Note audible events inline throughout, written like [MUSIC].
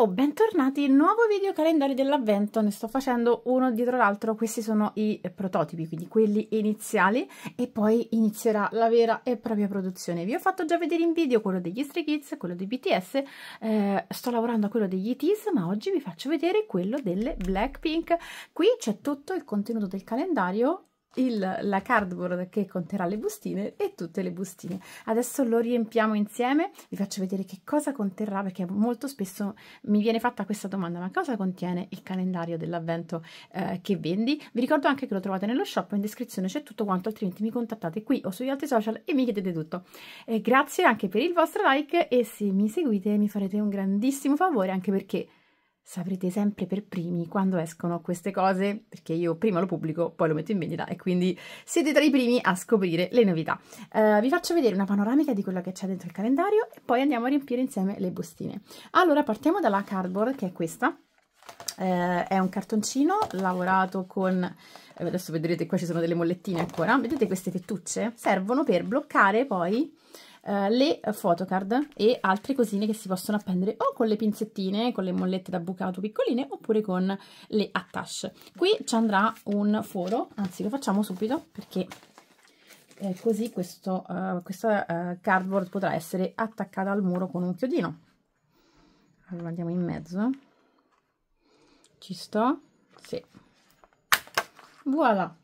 Ciao, bentornati in nuovo video calendario dell'avvento, ne sto facendo uno dietro l'altro, questi sono i prototipi, quindi quelli iniziali e poi inizierà la vera e propria produzione. Vi ho fatto già vedere in video quello degli Stray Kids, quello dei BTS, eh, sto lavorando a quello degli ETs, ma oggi vi faccio vedere quello delle Blackpink. Qui c'è tutto il contenuto del calendario il, la cardboard che conterrà le bustine e tutte le bustine. Adesso lo riempiamo insieme, vi faccio vedere che cosa conterrà perché molto spesso mi viene fatta questa domanda, ma cosa contiene il calendario dell'avvento eh, che vendi? Vi ricordo anche che lo trovate nello shop, in descrizione c'è tutto quanto, altrimenti mi contattate qui o sugli altri social e mi chiedete tutto. Eh, grazie anche per il vostro like e se mi seguite mi farete un grandissimo favore anche perché saprete sempre per primi quando escono queste cose, perché io prima lo pubblico, poi lo metto in vendita e quindi siete tra i primi a scoprire le novità. Uh, vi faccio vedere una panoramica di quello che c'è dentro il calendario e poi andiamo a riempire insieme le bustine. Allora partiamo dalla cardboard che è questa. Uh, è un cartoncino lavorato con eh, adesso vedrete qua ci sono delle mollettine ancora vedete queste fettucce servono per bloccare poi eh, le photocard e altre cosine che si possono appendere o con le pinzettine, con le mollette da bucato piccoline oppure con le attache. Qui ci andrà un foro, anzi lo facciamo subito perché eh, così questo, uh, questa uh, cardboard potrà essere attaccata al muro con un chiodino. Allora andiamo in mezzo. Ci sto? Sì. Voilà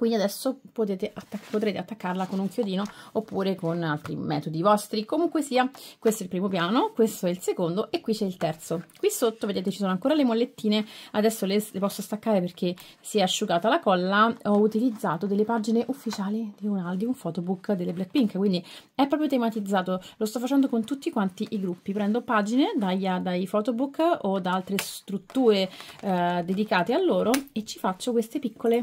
quindi adesso potete attac potrete attaccarla con un chiodino oppure con altri metodi vostri comunque sia questo è il primo piano questo è il secondo e qui c'è il terzo qui sotto vedete ci sono ancora le mollettine adesso le, le, posso staccare perché si è asciugata la colla ho utilizzato delle pagine ufficiali di un, di un photobook delle Blackpink quindi è proprio tematizzato lo sto facendo con tutti quanti i gruppi prendo pagine dagli, dai photobook o da altre strutture eh, dedicate a loro e ci faccio queste piccole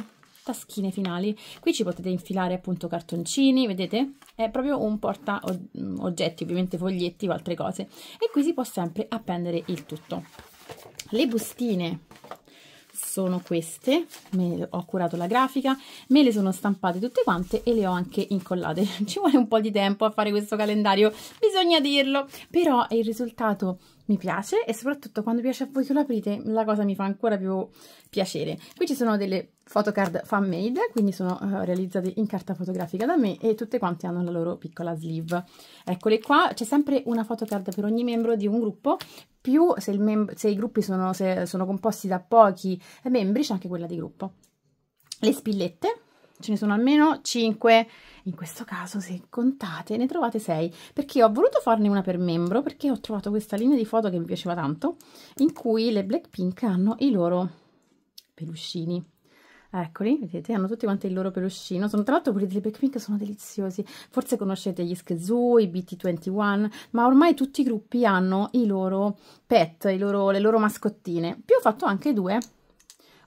taschine finali qui ci potete infilare appunto cartoncini vedete è proprio un porta mm, oggetti ovviamente foglietti o altre cose e qui si può sempre appendere il tutto le bustine sono queste, me ho curato la grafica, me le sono stampate tutte quante e le ho anche incollate. [LAUGHS] Ci vuole un po' di tempo a fare questo calendario, bisogna dirlo, però il risultato mi piace e soprattutto quando piace a voi che lo aprite la cosa mi fa ancora più piacere. Qui ci sono delle photocard fan made, quindi sono uh, eh, realizzate in carta fotografica da me e tutte quante hanno la loro piccola sleeve. Eccole qua, c'è sempre una photocard per ogni membro di un gruppo, più se, se i gruppi sono, se sono composti da pochi membri c'è anche quella di gruppo. Le spillette, ce ne sono almeno 5 in questo caso se contate ne trovate 6 perché ho voluto farne una per membro perché ho trovato questa linea di foto che mi piaceva tanto in cui le Blackpink hanno i loro peluscini Eccoli, vedete, hanno tutti quanti il loro peluscino. Sono tra l'altro quelli delle Blackpink sono deliziosi. Forse conoscete gli Skezoo, i BT21, ma ormai tutti i gruppi hanno i loro pet, i loro, le loro mascottine. Più ho fatto anche due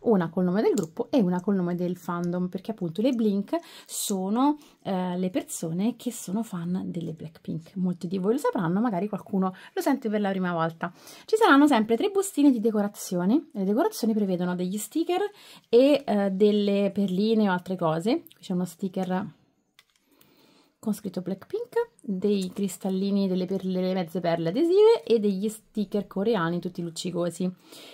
una col nome del gruppo e una col nome del fandom, perché appunto le Blink sono eh, le persone che sono fan delle Blackpink. Molti di voi lo sapranno, magari qualcuno lo sente per la prima volta. Ci saranno sempre tre bustine di decorazioni. Le decorazioni prevedono degli sticker e eh, delle perline o altre cose. Qui c'è uno sticker con scritto Blackpink, dei cristallini delle perle, le mezze perle adesive e degli sticker coreani tutti luccicosi.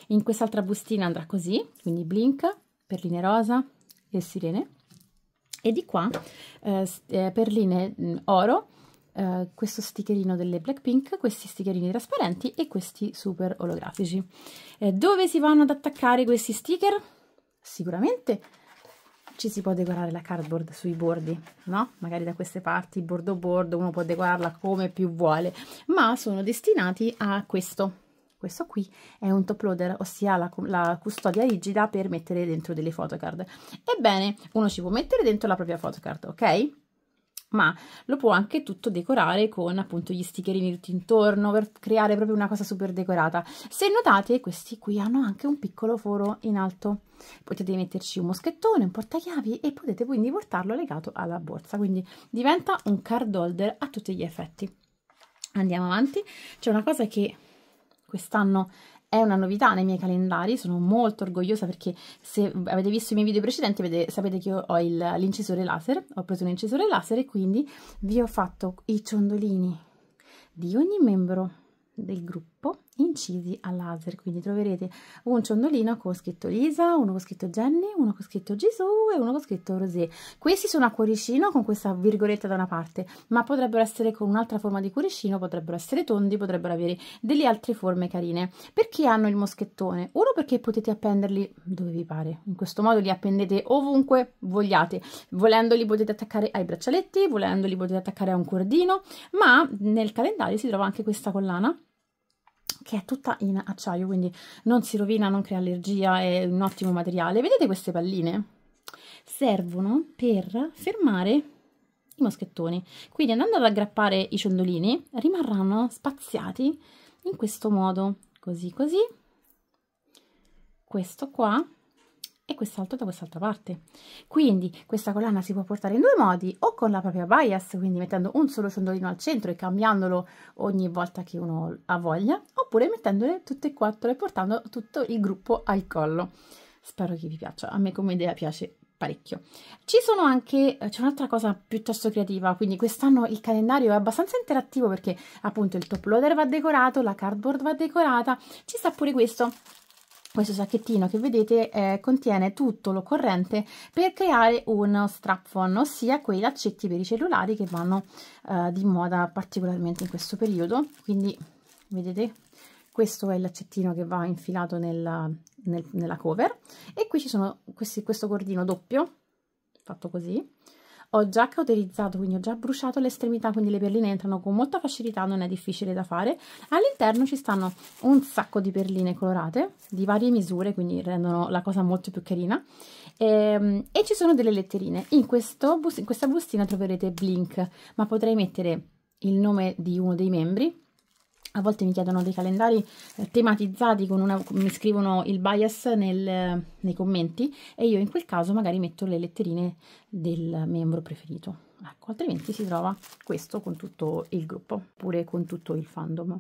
In quest'altra bustina andrà così, quindi Blink, perline rosa e sirene. E di qua eh, eh perline mm, oro, eh, questo stickerino delle Blackpink, questi stickerini trasparenti e questi super olografici. Eh, dove si vanno ad attaccare questi sticker? Sicuramente ci si può decorare la cardboard sui bordi no magari da queste parti bordo bordo uno può decorarla come più vuole ma sono destinati a questo questo qui è un top loader ossia la, la custodia rigida per mettere dentro delle photocard ebbene uno ci può mettere dentro la propria photocard ok ma lo può anche tutto decorare con appunto gli sticcherini tutti intorno per creare proprio una cosa super decorata. Se notate questi qui hanno anche un piccolo foro in alto, potete metterci un moschettone, un portachiavi e potete quindi portarlo legato alla borsa, quindi diventa un card holder a tutti gli effetti. Andiamo avanti, c'è una cosa che quest'anno è una novità nei miei calendari, sono molto orgogliosa perché se avete visto i miei video precedenti avete, sapete che io ho l'incisore laser, ho preso un incisore laser e quindi vi ho fatto i ciondolini di ogni membro del gruppo incisi a laser quindi troverete un ciondolino con scritto Lisa, uno con scritto Jenny, uno con scritto Gesù e uno con scritto Rosé questi sono a cuoricino con questa virgoletta da una parte ma potrebbero essere con un'altra forma di cuoricino potrebbero essere tondi, potrebbero avere delle altre forme carine perché hanno il moschettone? uno perché potete appenderli dove vi pare in questo modo li appendete ovunque vogliate volendoli potete attaccare ai braccialetti volendoli potete attaccare a un cordino ma nel calendario si trova anche questa collana che è tutta in acciaio, quindi non si rovina, non crea allergia, è un ottimo materiale. Vedete queste palline? Servono per fermare i moschettoni. Quindi andando ad aggrappare i ciondolini rimarranno spaziati in questo modo, così così, questo qua e quest'altro da quest'altra parte. Quindi questa collana si può portare in due modi, o con la propria bias, quindi mettendo un solo ciondolino al centro e cambiandolo ogni volta che uno ha voglia, oppure mettendole tutte e quattro e portando tutto il gruppo al collo. Spero che vi piaccia, a me come idea piace parecchio. Ci sono anche, eh, c'è un'altra cosa piuttosto creativa, quindi quest'anno il calendario è abbastanza interattivo perché appunto il top loader va decorato, la cardboard va decorata, ci sta pure questo questo sacchettino che vedete eh, contiene tutto l'occorrente per creare uno strap phone, ossia quei laccetti per i cellulari che vanno eh, di moda particolarmente in questo periodo, quindi vedete questo è l'accettino che va infilato nella, nel, nella cover e qui ci sono questi, questo cordino doppio fatto così ho già cauterizzato quindi ho già bruciato le estremità quindi le perline entrano con molta facilità non è difficile da fare all'interno ci stanno un sacco di perline colorate di varie misure quindi rendono la cosa molto più carina e, ehm, e ci sono delle letterine in, questo, in questa bustina troverete blink ma potrei mettere il nome di uno dei membri a volte mi chiedono dei calendari eh, tematizzati con una, mi scrivono il bias nel, nei commenti e io in quel caso magari metto le letterine del membro preferito ecco altrimenti si trova questo con tutto il gruppo oppure con tutto il fandom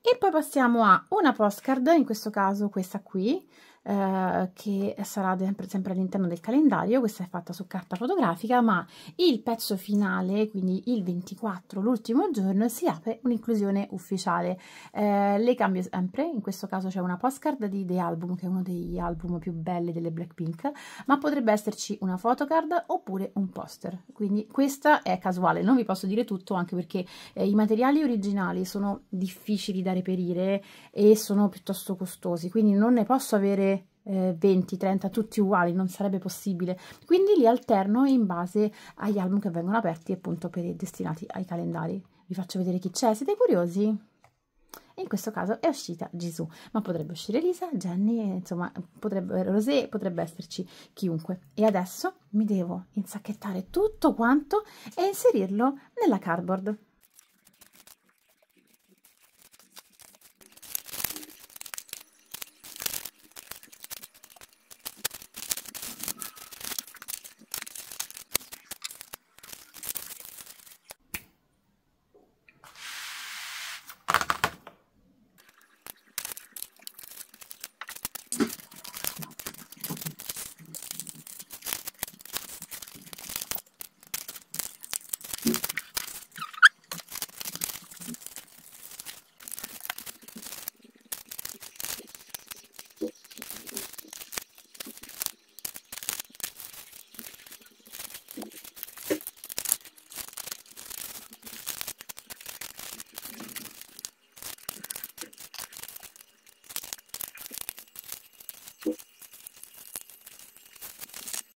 e poi passiamo a una postcard in questo caso questa qui eh, che sarà sempre all'interno del calendario, questa è fatta su carta fotografica, ma il pezzo finale, quindi il 24, l'ultimo giorno, si apre un'inclusione ufficiale. Eh, le cambio sempre, in questo caso c'è una postcard di The Album, che è uno degli album più belli delle Blackpink, ma potrebbe esserci una photocard oppure un poster, quindi questa è casuale, non vi posso dire tutto anche perché eh, i materiali originali sono difficili da reperire e sono piuttosto costosi, quindi non ne posso avere 20, eh, 30, tutti uguali, non sarebbe possibile. Quindi li alterno in base agli album che vengono aperti appunto per, destinati ai calendari. Vi faccio vedere chi c'è, siete curiosi? in questo caso è uscita Gesù, ma potrebbe uscire Lisa, Jenny, eh, insomma, potrebbe Rosé, potrebbe esserci chiunque. E adesso mi devo insacchettare tutto quanto e inserirlo nella cardboard.